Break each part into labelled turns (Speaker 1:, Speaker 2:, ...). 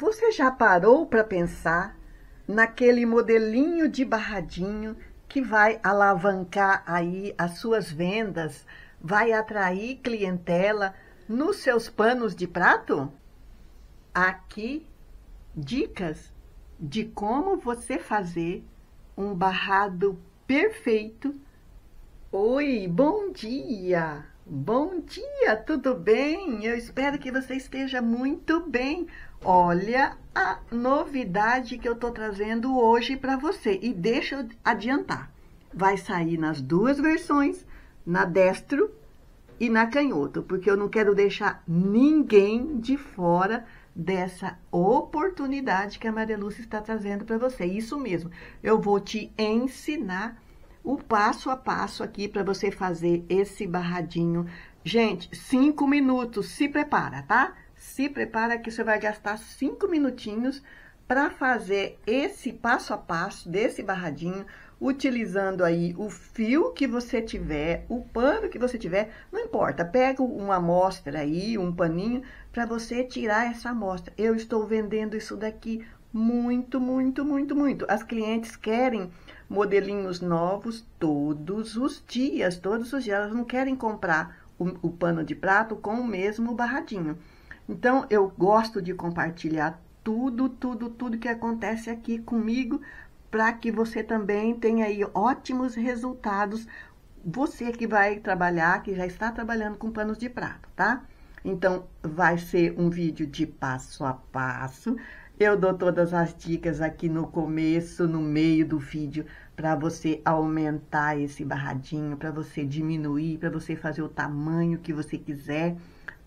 Speaker 1: Você já parou para pensar naquele modelinho de barradinho que vai alavancar aí as suas vendas, vai atrair clientela nos seus panos de prato? Aqui dicas de como você fazer um barrado perfeito. Oi, bom dia. Bom dia, tudo bem? Eu espero que você esteja muito bem. Olha a novidade que eu estou trazendo hoje para você. E deixa eu adiantar. Vai sair nas duas versões, na destro e na canhoto, porque eu não quero deixar ninguém de fora dessa oportunidade que a Maria Lúcia está trazendo para você. Isso mesmo, eu vou te ensinar o passo a passo aqui para você fazer esse barradinho. Gente, cinco minutos, se prepara, tá? se prepara que você vai gastar cinco minutinhos para fazer esse passo a passo desse barradinho, utilizando aí o fio que você tiver, o pano que você tiver, não importa, pega uma amostra aí, um paninho, para você tirar essa amostra. Eu estou vendendo isso daqui muito, muito, muito, muito. As clientes querem modelinhos novos todos os dias, todos os dias. Elas não querem comprar o, o pano de prato com o mesmo barradinho. Então, eu gosto de compartilhar tudo, tudo, tudo que acontece aqui comigo, para que você também tenha aí ótimos resultados. Você que vai trabalhar, que já está trabalhando com panos de prato, tá? Então, vai ser um vídeo de passo a passo. Eu dou todas as dicas aqui no começo, no meio do vídeo, para você aumentar esse barradinho, para você diminuir, para você fazer o tamanho que você quiser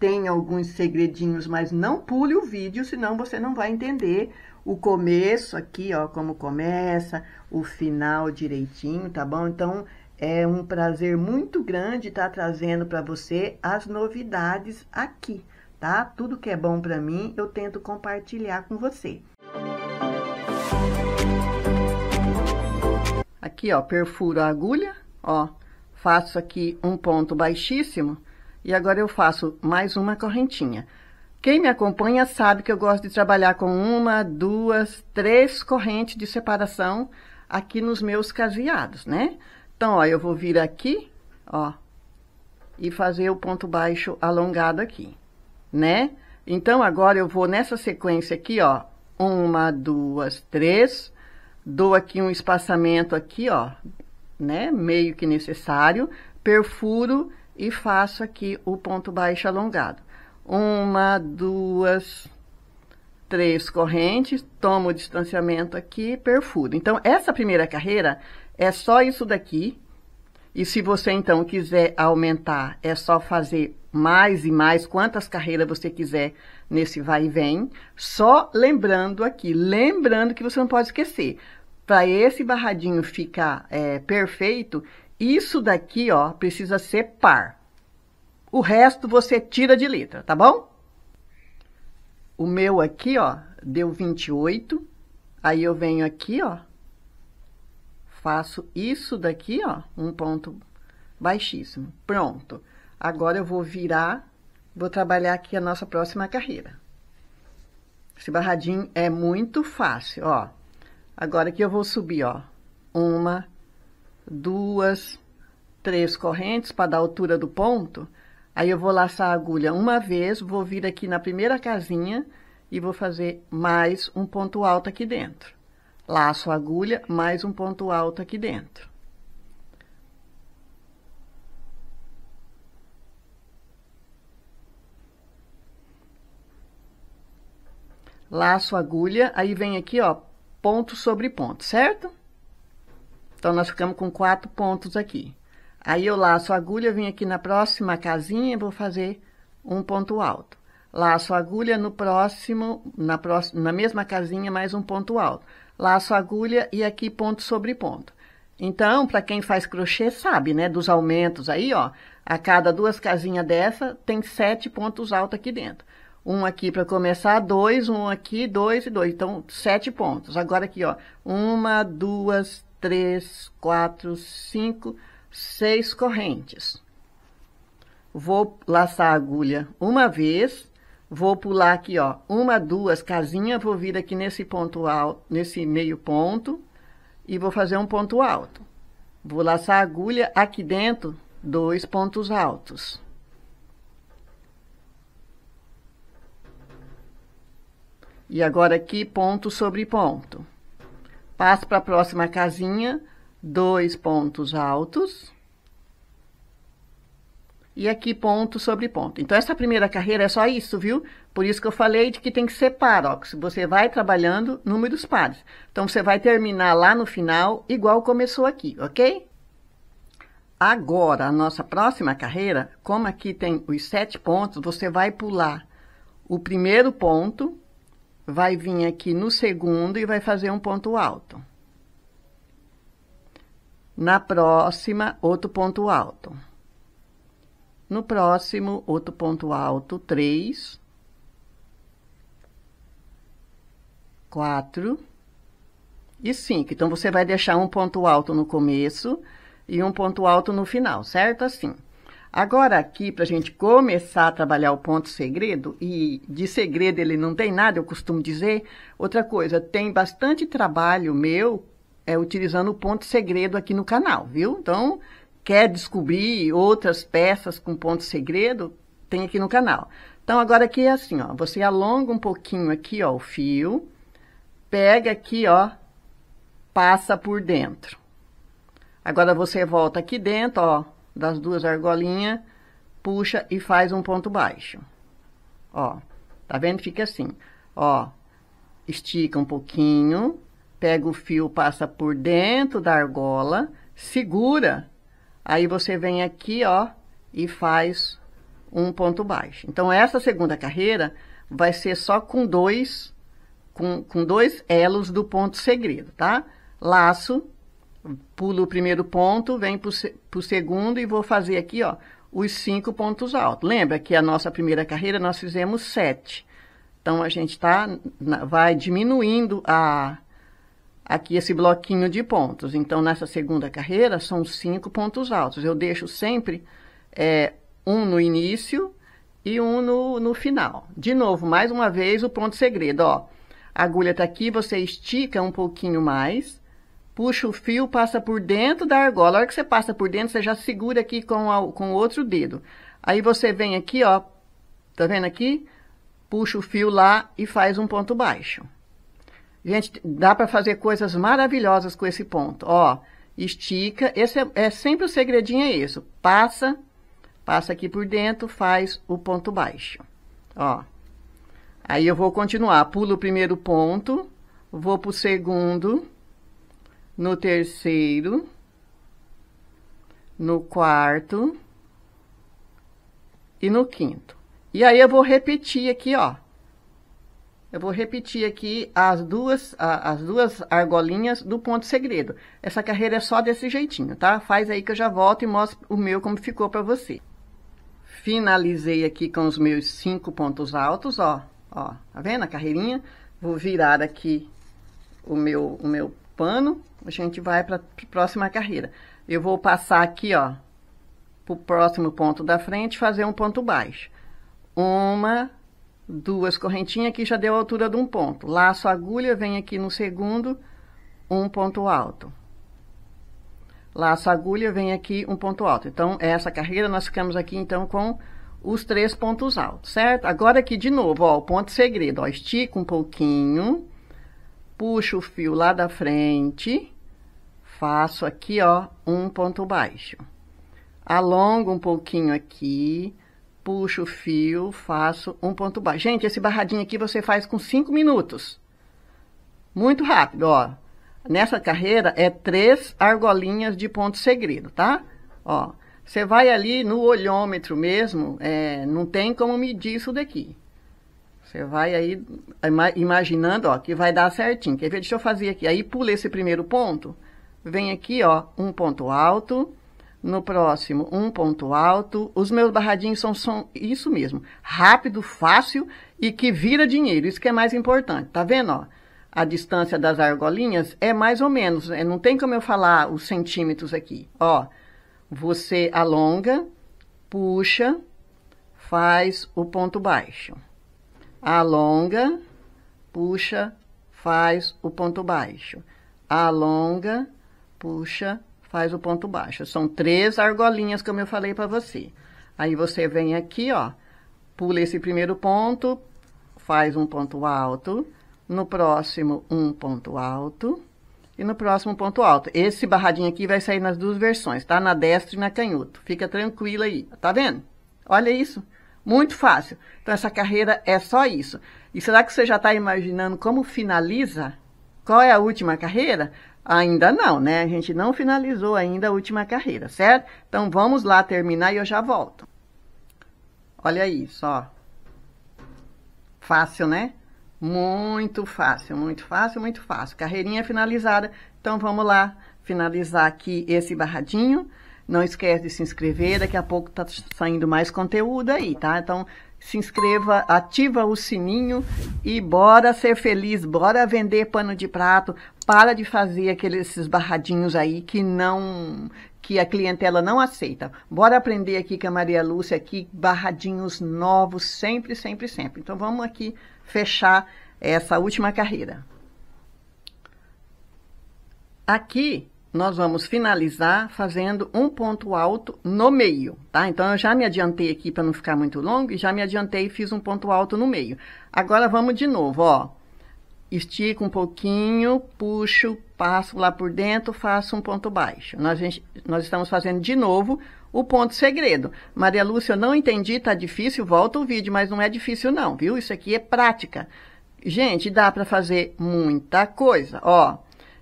Speaker 1: tem alguns segredinhos, mas não pule o vídeo, senão você não vai entender o começo aqui, ó, como começa, o final direitinho, tá bom? Então, é um prazer muito grande estar tá trazendo para você as novidades aqui, tá? Tudo que é bom para mim, eu tento compartilhar com você. Aqui, ó, perfuro a agulha, ó, faço aqui um ponto baixíssimo e agora eu faço mais uma correntinha. Quem me acompanha sabe que eu gosto de trabalhar com uma, duas, três correntes de separação aqui nos meus caseados, né? Então, ó, eu vou vir aqui, ó, e fazer o ponto baixo alongado aqui, né? Então, agora eu vou nessa sequência aqui, ó, uma, duas, três, dou aqui um espaçamento aqui, ó, né? Meio que necessário, perfuro e faço aqui o ponto baixo alongado. Uma, duas, três correntes, tomo o distanciamento aqui, perfuro. Então, essa primeira carreira é só isso daqui. E se você, então, quiser aumentar, é só fazer mais e mais, quantas carreiras você quiser nesse vai e vem. Só lembrando aqui, lembrando que você não pode esquecer, para esse barradinho ficar é, perfeito, isso daqui, ó, precisa ser par. O resto você tira de letra, tá bom? O meu aqui, ó, deu 28. Aí eu venho aqui, ó, faço isso daqui, ó, um ponto baixíssimo. Pronto. Agora eu vou virar, vou trabalhar aqui a nossa próxima carreira. Esse barradinho é muito fácil, ó. Agora que eu vou subir, ó, uma, duas, três correntes para dar altura do ponto. Aí eu vou laçar a agulha uma vez, vou vir aqui na primeira casinha e vou fazer mais um ponto alto aqui dentro. Laço a agulha, mais um ponto alto aqui dentro. Laço a agulha, aí vem aqui, ó, ponto sobre ponto, certo? Então, nós ficamos com quatro pontos aqui. Aí, eu laço a agulha, vim aqui na próxima casinha e vou fazer um ponto alto. Laço a agulha no próximo, na, próxima, na mesma casinha, mais um ponto alto. Laço a agulha e aqui ponto sobre ponto. Então, para quem faz crochê, sabe, né? Dos aumentos aí, ó. A cada duas casinhas dessa, tem sete pontos altos aqui dentro. Um aqui para começar, dois, um aqui, dois e dois. Então, sete pontos. Agora aqui, ó. Uma, duas, três, quatro, cinco, seis correntes. Vou laçar a agulha uma vez, vou pular aqui, ó, uma, duas casinhas, vou vir aqui nesse ponto alto, nesse meio ponto, e vou fazer um ponto alto. Vou laçar a agulha aqui dentro, dois pontos altos. E agora aqui, ponto sobre ponto. Passo para a próxima casinha, dois pontos altos. E aqui ponto sobre ponto. Então, essa primeira carreira é só isso, viu? Por isso que eu falei de que tem que ser par, ó. Se você vai trabalhando números pares. Então, você vai terminar lá no final, igual começou aqui, ok? Agora, a nossa próxima carreira, como aqui tem os sete pontos, você vai pular o primeiro ponto, vai vir aqui no segundo e vai fazer um ponto alto. Na próxima, outro ponto alto. No próximo, outro ponto alto, três, quatro e cinco. Então, você vai deixar um ponto alto no começo e um ponto alto no final, certo? Assim. Agora aqui, para a gente começar a trabalhar o ponto segredo, e de segredo ele não tem nada, eu costumo dizer, outra coisa, tem bastante trabalho meu é, utilizando o ponto segredo aqui no canal, viu? Então, quer descobrir outras peças com ponto segredo, tem aqui no canal. Então, agora aqui é assim, ó, você alonga um pouquinho aqui, ó, o fio, pega aqui, ó, passa por dentro. Agora, você volta aqui dentro, ó, das duas argolinhas, puxa e faz um ponto baixo. Ó, tá vendo? Fica assim, ó, estica um pouquinho, pega o fio, passa por dentro da argola, segura, aí você vem aqui, ó, e faz um ponto baixo. Então, essa segunda carreira vai ser só com dois, com, com dois elos do ponto segredo, tá? Laço pulo o primeiro ponto, vem para o segundo e vou fazer aqui, ó, os cinco pontos altos. Lembra que a nossa primeira carreira nós fizemos sete. Então, a gente tá, vai diminuindo a, aqui esse bloquinho de pontos. Então, nessa segunda carreira, são cinco pontos altos. Eu deixo sempre é, um no início e um no, no final. De novo, mais uma vez, o ponto segredo, ó. A agulha tá aqui, você estica um pouquinho mais puxa o fio, passa por dentro da argola. A hora que você passa por dentro, você já segura aqui com, a, com o outro dedo. Aí você vem aqui, ó, tá vendo aqui? Puxa o fio lá e faz um ponto baixo. Gente, dá para fazer coisas maravilhosas com esse ponto, ó. Estica, esse é, é sempre o segredinho é isso. Passa, passa aqui por dentro, faz o ponto baixo, ó. Aí eu vou continuar, pulo o primeiro ponto, vou pro segundo no terceiro, no quarto e no quinto. E aí eu vou repetir aqui, ó. Eu vou repetir aqui as duas, a, as duas argolinhas do ponto segredo. Essa carreira é só desse jeitinho, tá? Faz aí que eu já volto e mostro o meu como ficou para você. Finalizei aqui com os meus cinco pontos altos, ó. Ó, tá vendo a carreirinha? Vou virar aqui o meu, o meu pano a gente vai para a próxima carreira. Eu vou passar aqui, ó, para o próximo ponto da frente, fazer um ponto baixo. Uma, duas correntinhas, que já deu a altura de um ponto. Laço agulha, vem aqui no segundo, um ponto alto. Laço agulha, vem aqui um ponto alto. Então, essa carreira nós ficamos aqui, então, com os três pontos altos, certo? Agora aqui de novo, ó, o ponto segredo, ó, estica um pouquinho puxo o fio lá da frente, faço aqui, ó, um ponto baixo. Alongo um pouquinho aqui, puxo o fio, faço um ponto baixo. Gente, esse barradinho aqui você faz com cinco minutos. Muito rápido, ó. Nessa carreira é três argolinhas de ponto segredo, tá? Ó, você vai ali no olhômetro mesmo, é, não tem como medir isso daqui. Você vai aí imaginando, ó, que vai dar certinho. Quer ver? Deixa eu fazer aqui. Aí pula esse primeiro ponto, vem aqui, ó, um ponto alto, no próximo, um ponto alto. Os meus barradinhos são, são isso mesmo, rápido, fácil e que vira dinheiro. Isso que é mais importante. Tá vendo, ó? A distância das argolinhas é mais ou menos, né? não tem como eu falar os centímetros aqui. Ó, você alonga, puxa, faz o ponto baixo alonga, puxa, faz o ponto baixo. Alonga, puxa, faz o ponto baixo. São três argolinhas, como eu falei para você. Aí você vem aqui, ó, pula esse primeiro ponto, faz um ponto alto, no próximo um ponto alto e no próximo ponto alto. Esse barradinho aqui vai sair nas duas versões, tá? Na destra e na canhoto. Fica tranquila aí, tá vendo? Olha isso. Muito fácil. Então, essa carreira é só isso. E será que você já está imaginando como finaliza? Qual é a última carreira? Ainda não, né? A gente não finalizou ainda a última carreira, certo? Então, vamos lá terminar e eu já volto. Olha isso, ó. Fácil, né? Muito fácil, muito fácil, muito fácil. Carreirinha finalizada. Então, vamos lá finalizar aqui esse barradinho. Não esquece de se inscrever, daqui a pouco está saindo mais conteúdo aí, tá? Então, se inscreva, ativa o sininho e bora ser feliz, bora vender pano de prato, para de fazer aqueles esses barradinhos aí que não que a clientela não aceita. Bora aprender aqui com a Maria Lúcia aqui barradinhos novos sempre, sempre, sempre. Então vamos aqui fechar essa última carreira. Aqui nós vamos finalizar fazendo um ponto alto no meio, tá? Então, eu já me adiantei aqui para não ficar muito longo e já me adiantei e fiz um ponto alto no meio. Agora, vamos de novo, ó. Estico um pouquinho, puxo, passo lá por dentro, faço um ponto baixo. Nós, gente, nós estamos fazendo de novo o ponto segredo. Maria Lúcia, eu não entendi, tá difícil, volta o vídeo, mas não é difícil não, viu? Isso aqui é prática. Gente, dá para fazer muita coisa, ó.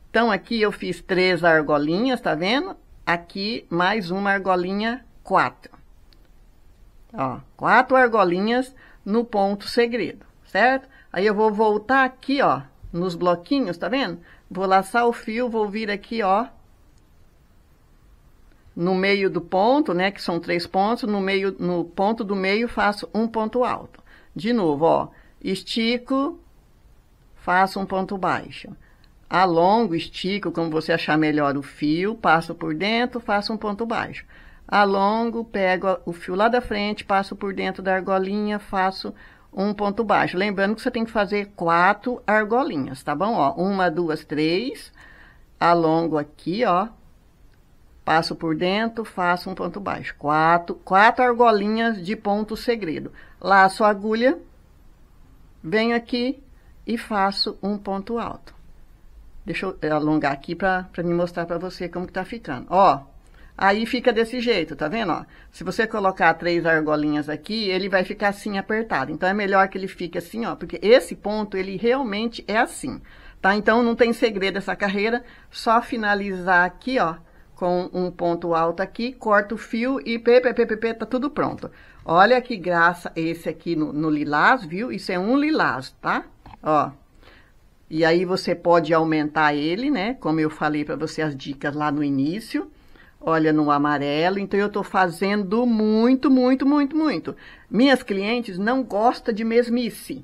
Speaker 1: Então, aqui eu fiz três argolinhas, tá vendo? Aqui, mais uma argolinha, quatro. Ó, quatro argolinhas no ponto segredo, certo? Aí eu vou voltar aqui, ó, nos bloquinhos, tá vendo? Vou laçar o fio, vou vir aqui, ó, no meio do ponto, né, que são três pontos, no meio, no ponto do meio faço um ponto alto. De novo, ó, estico, faço um ponto baixo. Alongo, estico, como você achar melhor o fio, passo por dentro, faço um ponto baixo. Alongo, pego o fio lá da frente, passo por dentro da argolinha, faço um ponto baixo. Lembrando que você tem que fazer quatro argolinhas, tá bom? Ó, uma, duas, três. Alongo aqui, ó. Passo por dentro, faço um ponto baixo. Quatro, quatro argolinhas de ponto segredo. Laço a agulha, venho aqui e faço um ponto alto. Deixa eu eh, alongar aqui para me mostrar para você como que tá ficando. Ó, aí fica desse jeito, tá vendo? Ó, se você colocar três argolinhas aqui, ele vai ficar assim apertado. Então, é melhor que ele fique assim, ó, porque esse ponto, ele realmente é assim, tá? Então, não tem segredo essa carreira, só finalizar aqui, ó, com um ponto alto aqui, corta o fio e pppp tá tudo pronto. Olha que graça esse aqui no, no lilás, viu? Isso é um lilás, tá? Ó. E aí você pode aumentar ele, né? Como eu falei para você as dicas lá no início. Olha no amarelo, então eu estou fazendo muito, muito, muito, muito. Minhas clientes não gostam de mesmice,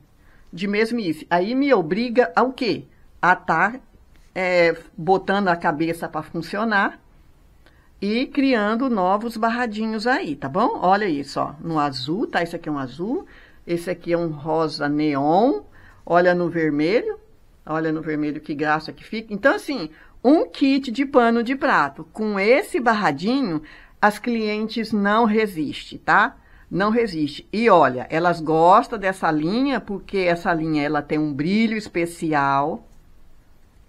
Speaker 1: de mesmice. Aí me obriga ao quê? A estar tá, é, botando a cabeça para funcionar e criando novos barradinhos aí, tá bom? Olha isso, ó, no azul, tá? Esse aqui é um azul, esse aqui é um rosa neon, olha no vermelho, Olha no vermelho que graça que fica. Então, assim, um kit de pano de prato com esse barradinho, as clientes não resistem, tá? Não resiste. E olha, elas gostam dessa linha porque essa linha ela tem um brilho especial,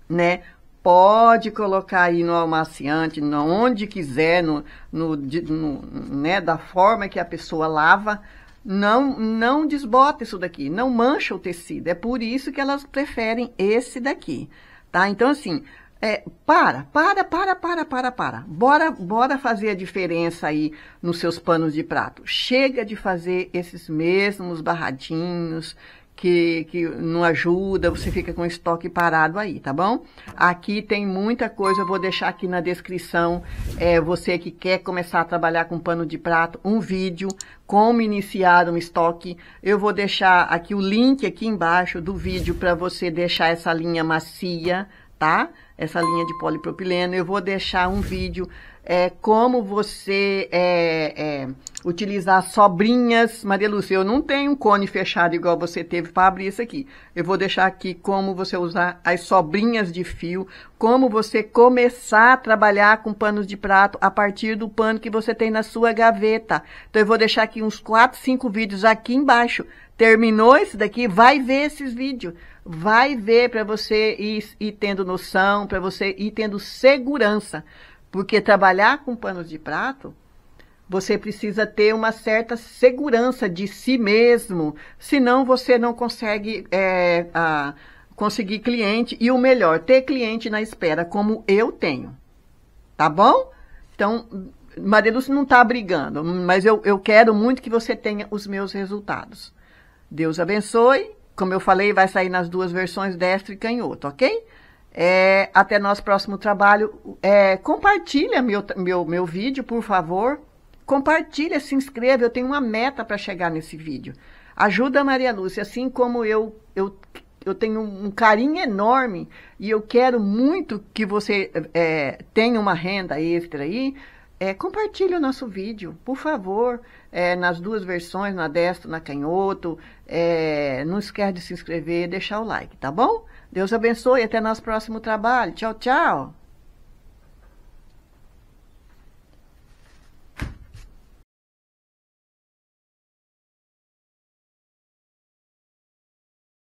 Speaker 1: né? Pode colocar aí no almaciante, onde quiser, no, no, no né? da forma que a pessoa lava, não não desbota isso daqui, não mancha o tecido. É por isso que elas preferem esse daqui, tá? Então assim, é, para, para, para, para, para, para. Bora, bora fazer a diferença aí nos seus panos de prato. Chega de fazer esses mesmos barradinhos que, que não ajuda, você fica com o estoque parado aí, tá bom? Aqui tem muita coisa, eu vou deixar aqui na descrição, é, você que quer começar a trabalhar com pano de prato, um vídeo, como iniciar um estoque, eu vou deixar aqui o link aqui embaixo do vídeo para você deixar essa linha macia, tá? Essa linha de polipropileno, eu vou deixar um vídeo é, como você é, é, utilizar sobrinhas. Maria Lúcia, eu não tenho um cone fechado igual você teve para abrir isso aqui. Eu vou deixar aqui como você usar as sobrinhas de fio, como você começar a trabalhar com panos de prato a partir do pano que você tem na sua gaveta. Então, eu vou deixar aqui uns 4, 5 vídeos aqui embaixo. Terminou esse daqui? Vai ver esses vídeos. Vai ver para você ir, ir tendo noção, para você ir tendo segurança porque trabalhar com panos de prato, você precisa ter uma certa segurança de si mesmo, senão você não consegue é, a, conseguir cliente. E o melhor, ter cliente na espera, como eu tenho. Tá bom? Então, Maria Lúcia não está brigando, mas eu, eu quero muito que você tenha os meus resultados. Deus abençoe. Como eu falei, vai sair nas duas versões, destro e canhoto, ok? É, até nosso próximo trabalho. É, compartilha meu, meu, meu vídeo, por favor. Compartilha, se inscreva. Eu tenho uma meta para chegar nesse vídeo. Ajuda a Maria Lúcia, assim como eu, eu, eu tenho um carinho enorme e eu quero muito que você é, tenha uma renda extra aí. É, compartilhe o nosso vídeo, por favor, é, nas duas versões, na destro, na canhoto. É, não esquece de se inscrever, e deixar o like, tá bom? Deus abençoe. Até nosso próximo trabalho. Tchau, tchau.